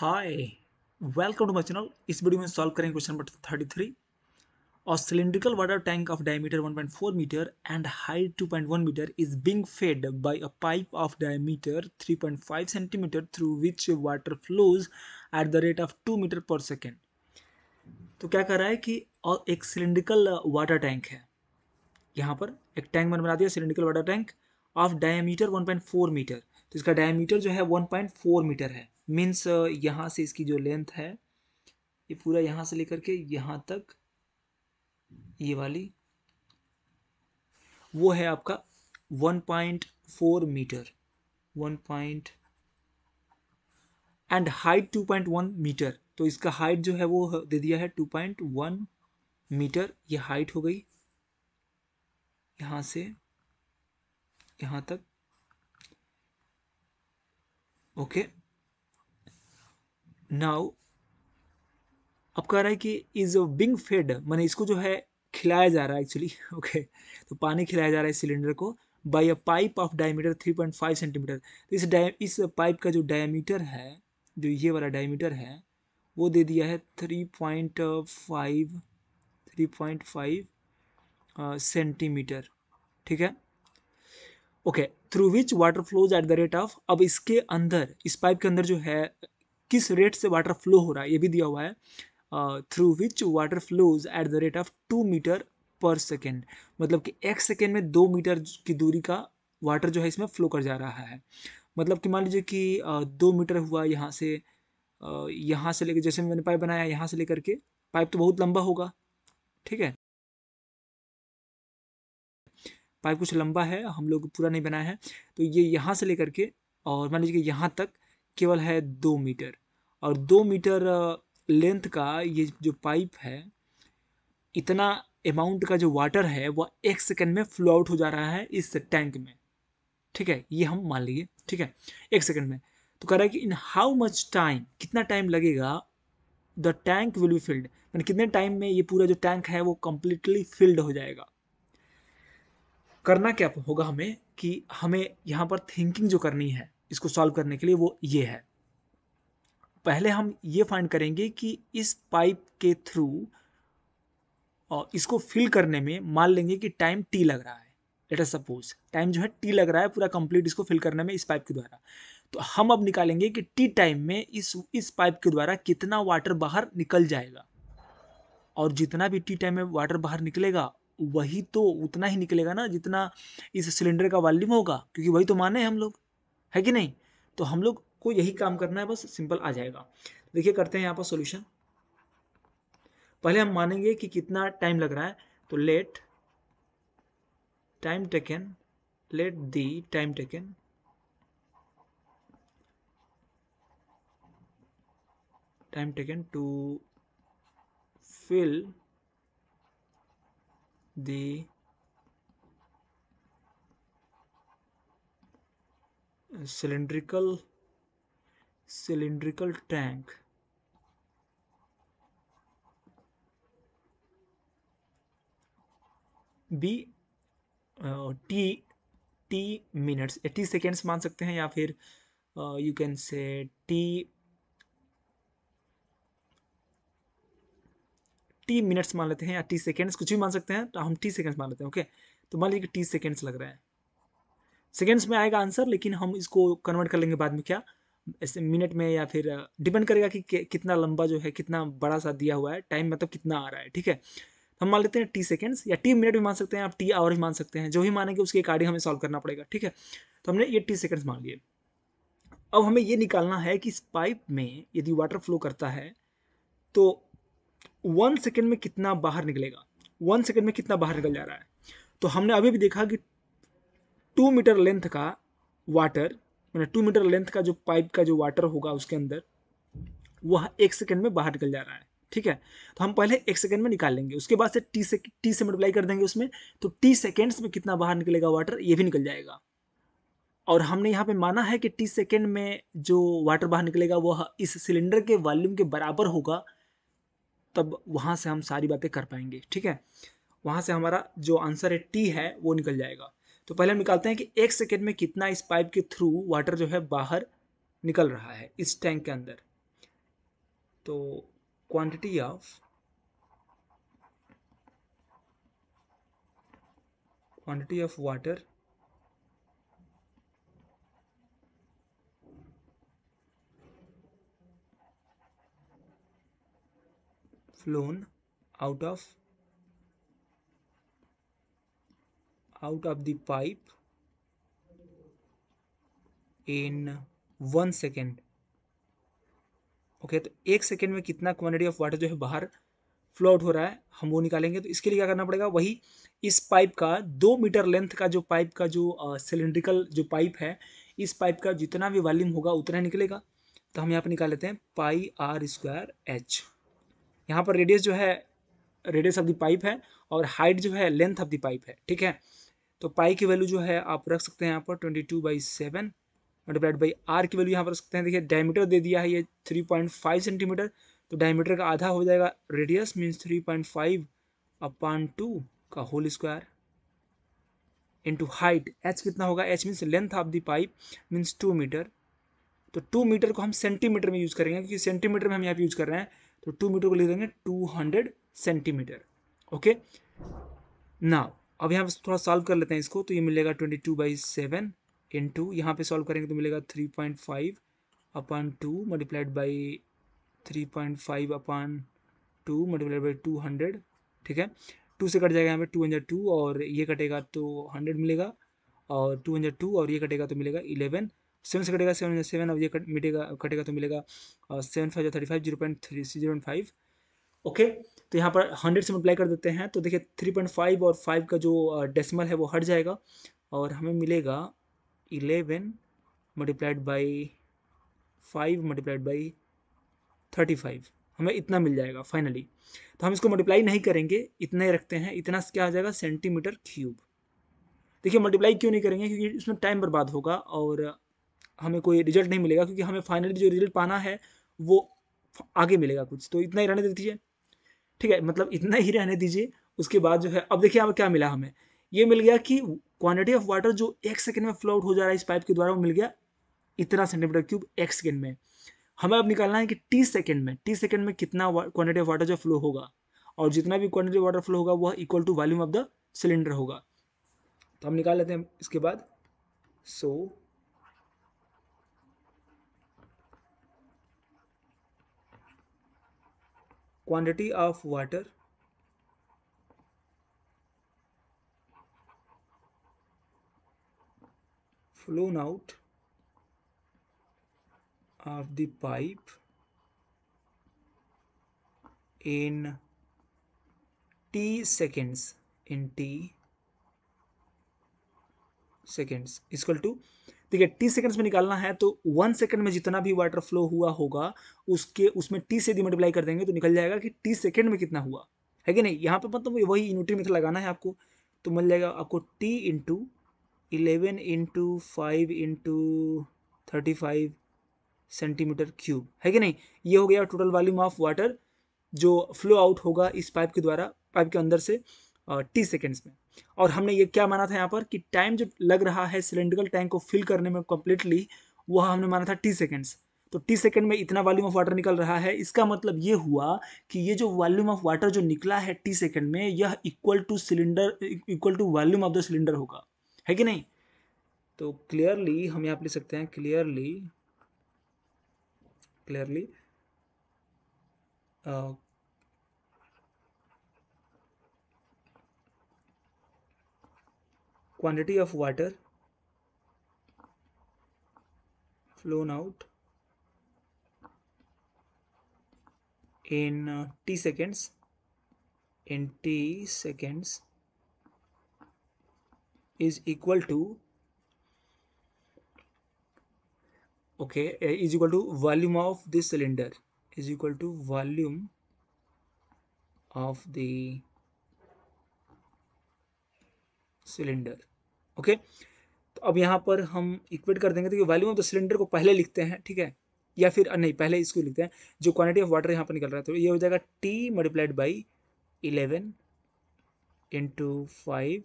Hi welcome to my channel इस video में solve करेंगे क्वेश्चन नंबर थर्टी थ्री और cylindrical water tank of diameter 1.4 metre and height 2.1 metre is being fed by a pipe of diameter 3.5 centimetre through which water flows at the rate of two metre per second तो क्या कर रहा है कि और एक cylindrical water tank है यहाँ पर एक टैंक मैंने बना दिया cylindrical water tank of diameter 1.4 metre तो इसका डायमीटर जो है 1.4 मीटर है मीन्स यहाँ से इसकी जो लेंथ है ये पूरा यहाँ से लेकर के यहाँ तक ये वाली वो है आपका one point four metre one point and height two point one metre तो इसका हाइट जो है वो दे दिया है टू पॉइंट वन मीटर ये हाइट हो गई यहाँ से यहाँ तक ओके okay. नाउ अब कह रहा है कि इज बिंग फेड मैंने इसको जो है खिलाया जा रहा है एक्चुअली ओके okay. तो पानी खिलाया जा रहा है सिलेंडर को by a pipe of diameter 3.5 centimetre तो इस इस पाइप का जो डायमीटर है जो ये वाला डायमीटर है वो दे दिया है 3.5 3.5 सेंटीमीटर ठीक है okay through which water flows at the rate of अब इसके अंदर इस पाइप के अंदर जो है किस रेट से वाटर फ्लो हो रहा है ये भी दिया हुआ है through which water flows at the rate of two metre per second मतलब कि एक सेकेंड में दो मीटर की दूरी का वाटर जो है इसमें फ्लो कर जा रहा है मतलब कि मान लीजिए कि दो मीटर हुआ यहाँ से यहाँ से लेकर जैसे मैंने पाइप बनाया यहाँ से लेकर के पाइप तो बहुत लंबा होगा ठीक है पाइप कुछ लंबा है हम लोग पूरा नहीं बनाया है तो ये यहाँ से लेकर के और मान लीजिए कि यहाँ तक केवल है दो मीटर और दो मीटर लेंथ का ये जो पाइप है इतना अमाउंट का जो वाटर है वह एक सेकेंड में फ्लो आउट हो जा रहा है इस टैंक में ठीक है ये हम मान लीजिए ठीक है एक सेकेंड में तो कह रहा है कि इन हाउ मच टाइम कितना टाइम लगेगा the tank will be filled मैंने कितने टाइम में ये पूरा जो टैंक है वो कम्प्लीटली फिल्ड हो जाएगा करना क्या होगा हमें कि हमें यहाँ पर थिंकिंग जो करनी है इसको सॉल्व करने के लिए वो ये है पहले हम ये फाइंड करेंगे कि इस पाइप के थ्रू और इसको फिल करने में मान लेंगे कि टाइम टी लग रहा है लेट अस सपोज टाइम जो है टी लग रहा है पूरा कंप्लीट इसको फिल करने में इस पाइप के द्वारा तो हम अब निकालेंगे कि टी टाइम में इस इस पाइप के द्वारा कितना वाटर बाहर निकल जाएगा और जितना भी टी टाइम में वाटर बाहर निकलेगा वही तो उतना ही निकलेगा ना जितना इस सिलेंडर का वॉल्यूम होगा क्योंकि वही तो माने हम लोग है कि नहीं तो हम लोग को यही काम करना है बस सिंपल आ जाएगा देखिए करते हैं यहाँ पर सोल्यूशन पहले हम मानेंगे कि कितना टाइम लग रहा है तो let time taken let the time taken time taken to fill the cylindrical cylindrical tank be T T minutes T seconds मान सकते हैं या फिर you can say T T minutes मान लेते हैं या टी सेकेंड्स कुछ भी मान सकते हैं तो हम टी सेकेंड्स मान लेते हैं ओके तो मान लीजिए टी सेकेंड्स लग रहा है सेकेंड्स में आएगा आंसर लेकिन हम इसको कन्वर्ट कर लेंगे बाद में क्या ऐसे मिनट में या फिर डिपेंड करेगा कि कितना लंबा जो है कितना बड़ा सा दिया हुआ है टाइम मतलब कितना आ रहा है ठीक है तो हम मान लेते हैं टी सेकेंड्स या टी मिनट भी मान सकते हैं आप टी आवर भी मान सकते हैं जो भी मानेंगे उसके अकॉर्डिंग हमें सॉल्व करना पड़ेगा ठीक है तो हमने ये टी सेकेंड्स मान लिए अब हमें ये निकालना है कि इस पाइप में यदि वाटर फ्लो करता है तो वन सेकेंड में कितना बाहर निकलेगा वन सेकेंड में कितना बाहर निकल जा रहा है तो हमने अभी भी देखा कि टू मीटर लेंथ का वाटर मैंने टू मीटर लेंथ का जो पाइप का जो वाटर होगा उसके अंदर वह एक सेकेंड में बाहर निकल जा रहा है ठीक है तो हम पहले एक सेकेंड में निकाल लेंगे उसके बाद से टी से टी से मल्टीप्लाई कर देंगे उसमें तो टी सेकेंड्स में कितना बाहर निकलेगा वाटर ये भी निकल जाएगा और हमने यहाँ पे माना है कि टी सेकेंड में जो वाटर बाहर निकलेगा वह इस सिलेंडर के वॉल्यूम के बराबर होगा तब वहाँ से हम सारी बातें कर पाएंगे ठीक है वहाँ से हमारा जो आंसर है टी है वो निकल जाएगा तो पहले हम निकालते हैं कि एक सेकेंड में कितना इस पाइप के थ्रू वाटर जो है बाहर निकल रहा है इस टैंक के अंदर तो quantity of quantity of water flown out of out of the pipe in one second okay तो एक सेकेंड में कितना क्वांटिटी ऑफ वाटर जो है बाहर फ्लोट हो रहा है हम वो निकालेंगे तो इसके लिए क्या करना पड़ेगा वही इस पाइप का दो मीटर लेंथ का जो पाइप का जो सिलेंड्रिकल जो पाइप है इस पाइप का जितना भी वॉल्यूम होगा उतना निकलेगा तो हम यहाँ पर निकाल लेते हैं पाई आर स्क्वायर एच यहाँ पर रेडियस जो है रेडियस ऑफ द पाइप है और हाइट जो है लेंथ ऑफ द पाइप है ठीक है तो पाई की वैल्यू जो है आप रख सकते हैं यहाँ पर twenty two by seven multiplied by R की वैल्यू यहाँ पर रख सकते हैं देखिए डायमीटर दे दिया है ये थ्री पॉइंट फाइव सेंटीमीटर तो डायमीटर का आधा हो जाएगा radius means three point five upon two का whole square into height H कितना होगा H means length of the pipe means two metre तो टू मीटर को हम सेंटीमीटर में यूज़ करेंगे क्योंकि सेंटीमीटर में हम यहाँ पे यूज़ कर रहे हैं तो टू मीटर को लिख देंगे two hundred centimetre okay now अब यहाँ पे थोड़ा सॉल्व कर लेते हैं इसको तो ये मिलेगा twenty two by seven into यहाँ पर सॉल्व करेंगे तो मिलेगा three point five upon two multiplied by three point five upon two multiplied by two hundred ठीक है टू से कट जाएगा यहाँ पे टू हंड्रेड टू और ये कटेगा तो हंड्रेड मिलेगा और टू हंड्रेड टू और ये कटेगा तो मिलेगा इलेवन सेवन से कटेगा सेवन हंड्रेड सेवन और ये कट मिटेगा कटेगा तो मिलेगा seven five thirty five zero point three zero point five okay तो यहाँ पर हंड्रेड से मल्टीप्लाई कर देते हैं तो देखिए थ्री पॉइंट फाइव और फाइव का जो डेसिमल है वो हट जाएगा और हमें मिलेगा eleven multiplied by five multiplied by thirty five हमें इतना मिल जाएगा फाइनली तो हम इसको मल्टीप्लाई नहीं करेंगे इतना ही रखते हैं इतना क्या आ जाएगा सेंटीमीटर क्यूब देखिए मल्टीप्लाई क्यों नहीं करेंगे क्योंकि इसमें टाइम बर्बाद होगा और हमें कोई रिजल्ट नहीं मिलेगा क्योंकि हमें फाइनली जो रिजल्ट पाना है वो आगे मिलेगा कुछ तो इतना ही रहने दीजिए ठीक है मतलब इतना ही रहने दीजिए उसके बाद जो है अब देखिए यहाँ क्या मिला हमें ये मिल गया कि क्वांटिटी ऑफ वाटर जो एक सेकेंड में फ्लो आउट हो जा रहा है इस पाइप के द्वारा वो मिल गया इतना सेंटीमीटर क्यूब एक सेकेंड में हमें अब निकालना है कि टी सेकेंड में टी सेकेंड में कितना क्वांटिटी ऑफ वाटर जो फ्लो होगा और जितना भी क्वांटिटी वाटर फ्लो होगा वह equal to volume of the cylinder होगा तो हम निकाल लेते हैं इसके बाद so so, quantity of water flown out of the pipe in t seconds in t seconds is equal to देखिए टी सेकंड्स में निकालना है तो वन सेकंड में जितना भी वाटर फ्लो हुआ होगा उसके उसमें टी से यदि मल्टीप्लाई कर देंगे तो निकल जाएगा कि टी सेकेंड में कितना हुआ है कि नहीं यहाँ पर मतलब वही यूनिटी मेथड लगाना है आपको तो मिल जाएगा आपको T into eleven into five into thirty five centimetre cube है कि नहीं ये हो गया टोटल वॉल्यूम ऑफ वाटर जो फ्लो आउट होगा इस पाइप के द्वारा पाइप के अंदर से टी सेकेंड्स में और हमने ये क्या माना था यहाँ पर कि टाइम जो लग रहा है सिलेंड्रिकल टैंक को फिल करने में कम्प्लीटली वह हमने माना था टी सेकेंड्स तो टी सेकेंड में इतना वॉल्यूम ऑफ वाटर निकल रहा है इसका मतलब ये हुआ कि ये जो वॉल्यूम ऑफ वाटर जो निकला है टी सेकेंड में यह equal to cylinder equal to volume of the cylinder होगा है कि नहीं तो क्लियरली हम यहाँ पर लिख सकते हैं clearly clearly quantity of water flown out in uh, t seconds in t seconds is equal to okay uh, is equal to volume of this cylinder is equal to volume of the cylinder okay तो अब यहाँ पर हम equate कर देंगे तो value of the cylinder को पहले लिखते हैं ठीक है या फिर नहीं पहले इसको लिखते हैं जो क्वांटिटी ऑफ वाटर यहाँ पर निकल रहा है तो ये हो जाएगा T multiplied by eleven into five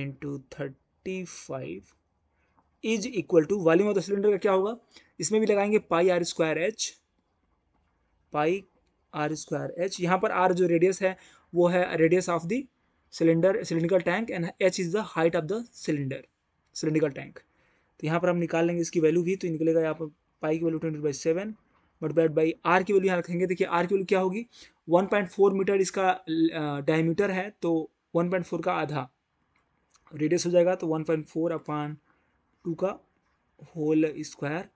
into thirty five is equal to volume of the cylinder का क्या होगा इसमें भी लगाएंगे pi R square H pi R square H यहाँ पर आर जो रेडियस है वो है radius of the cylinder cylindrical tank and H is the height of the cylinder cylindrical tank तो यहाँ पर हम निकाल लेंगे इसकी वैल्यू भी तो निकलेगा यहाँ पर पाई की value twenty by seven multiplied by R की वैल्यू यहाँ रखेंगे देखिए आर की वैल्यू क्या होगी वन पॉइंट फोर मीटर इसका डायमीटर है तो वन पॉइंट फोर का आधा रेडियस हो जाएगा तो one point four upon two का whole square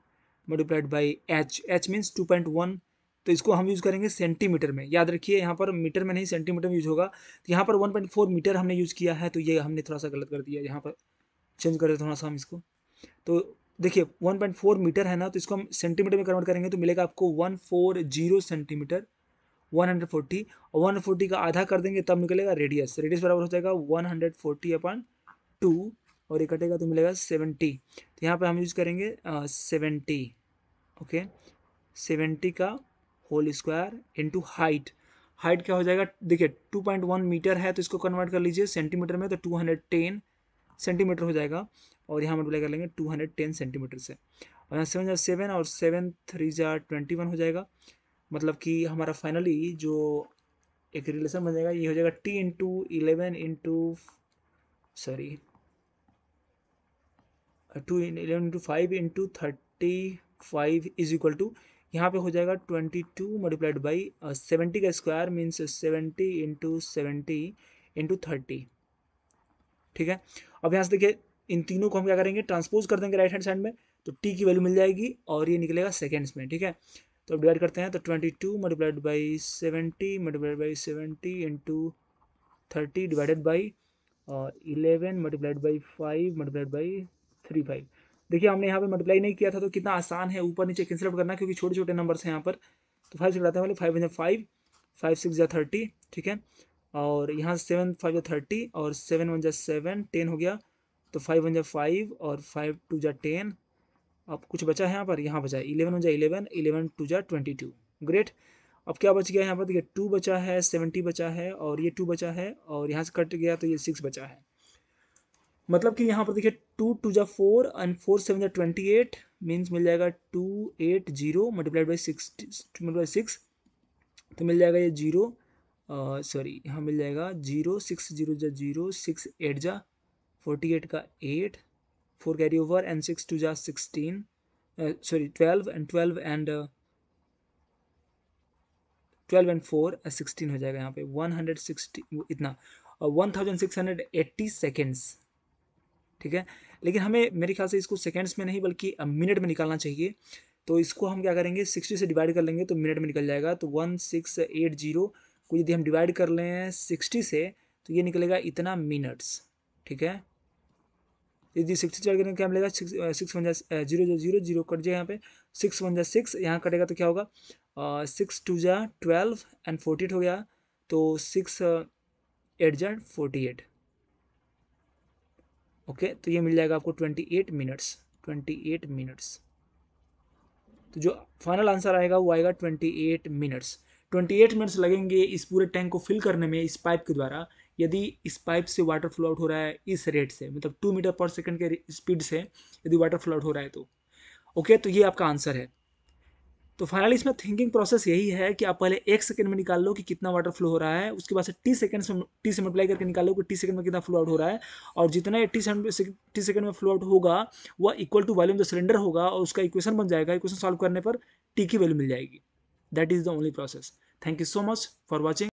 multiplied by H H means two point one तो इसको हम यूज़ करेंगे सेंटीमीटर में याद रखिए यहाँ पर मीटर में नहीं सेंटीमीटर में यूज होगा तो यहाँ पर 1.4 मीटर हमने यूज़ किया है तो ये हमने थोड़ा सा गलत कर दिया यहाँ पर चेंज कर थोड़ा सा हम इसको तो देखिए 1.4 मीटर है ना तो इसको हम सेंटीमीटर में कन्वर्ट करेंगे तो मिलेगा आपको वन सेंटीमीटर वन और वन का आधा कर देंगे तब निकलेगा रेडियस रेडियस बराबर हो जाएगा one hundred forty upon two और ये कटेगा तो मिलेगा सेवेंटी तो यहाँ पर हम यूज़ करेंगे सेवेंटी ओके सेवेंटी का whole square into height height क्या हो जाएगा देखिए 2.1 मीटर है तो इसको कन्वर्ट कर लीजिए सेंटीमीटर में तो 210 सेंटीमीटर हो जाएगा और यहाँ मल्टीप्लाई कर लेंगे 210 सेंटीमीटर से और यहाँ सेवन जार सेवन और सेवन थ्री जार ट्वेंटी वन हो जाएगा मतलब कि हमारा फाइनली जो एक रिलेशन बन जाएगा ये हो जाएगा T into eleven into sorry two eleven into five into thirty five is equal to यहाँ पे हो जाएगा twenty two multiplied by seventy का square means seventy into seventy into thirty ठीक है अब यहाँ से देखिए इन तीनों को हम क्या करेंगे ट्रांसपोज कर देंगे राइट हैंड साइड में तो टी की वैल्यू मिल जाएगी और ये निकलेगा सेकेंड्स में ठीक है तो अब डिवाइड करते हैं तो twenty two multiplied by seventy multiplied by seventy into thirty divided by eleven multiplied by five multiplied by three five देखिए हमने यहाँ पे मल्टीप्लाई नहीं किया था तो कितना आसान है ऊपर नीचे कैंसिल आउट करना क्योंकि छोटे छोटे नंबर्स हैं यहाँ पर तो फाइव से घटाते हैं five hundred five five six या थर्टी ठीक है और यहाँ सेवन फाइव या थर्टी और सेवन वन जा सेवन टेन हो गया तो फाइव वन जा फाइव और फाइव टू जा टेन अब कुछ बचा है यहाँ पर यहाँ बचा है इलेवन वन जा इलेवन इलेवन टू जा ट्वेंटी टू ग्रेट अब क्या बच गया यहाँ पर देखिए टू बचा है सेवेंटी बचा है और ये टू बचा है और यहाँ से कट गया तो ये सिक्स बचा है मतलब कि यहाँ पर देखिए टू टू जा फोर एंड फोर सेवन जा ट्वेंटी एट मीन्स मिल जाएगा two eight zero multiplied by six multiply six तो मिल जाएगा ये जीरो सॉरी यहाँ मिल जाएगा जीरो सिक्स जीरो जा जीरो सिक्स एट जा फोर्टी एट का eight four carry over and six two जा sixteen sorry twelve and twelve and twelve and four sixteen हो जाएगा यहाँ पे वन हंड्रेड सिक्सटी इतना one thousand six hundred eighty seconds ठीक है लेकिन हमें मेरे ख्याल से इसको सेकेंड्स में नहीं बल्कि मिनट में निकालना चाहिए तो इसको हम क्या करेंगे सिक्सटी से डिवाइड कर लेंगे तो मिनट में निकल जाएगा तो वन सिक्स एट जीरो को यदि हम डिवाइड कर लें सिक्सटी से तो ये निकलेगा इतना मिनट्स ठीक है यदि सिक्सटी चार करेंगे क्या मिलेगा सिक्स वन जा जीरो जो जीरो जीरो कट जाएगा यहाँ पे सिक्स वन जा सिक्स यहाँ कटेगा तो क्या होगा सिक्स टू जा ट्वेल्व एंड फोर्टी एट हो गया तो सिक्स एट जा फोर्टी एट ओके तो ये मिल जाएगा आपको twenty eight minutes twenty eight minutes तो जो फाइनल आंसर आएगा वो आएगा twenty eight minutes twenty eight minutes लगेंगे इस पूरे टैंक को फिल करने में इस पाइप के द्वारा यदि इस पाइप से वाटर फ्लो आउट हो रहा है इस रेट से मतलब टू मीटर पर सेकेंड के स्पीड से यदि वाटर फ्लो आउट हो रहा है तो ओके तो ये आपका आंसर है तो फाइनली इसमें थिंकिंग प्रोसेस यही है कि आप पहले एक सेकंड में निकाल लो कि कितना वाटर फ्लो हो रहा है उसके बाद से टी सेकंड में टी से मल्टीप्लाई करके निकाल लो कि टी सेकंड में कितना फ्लो आउट हो रहा है और जितना टी टी सेकंड में फ्लो आउट होगा वह इक्वल टू वॉल्यूम जो सिलेंडर होगा और उसका इक्वेशन बन जाएगा इक्वेशन सॉल्व करने पर टी की वैल्यू मिल जाएगी that is the only process thank you so much for watching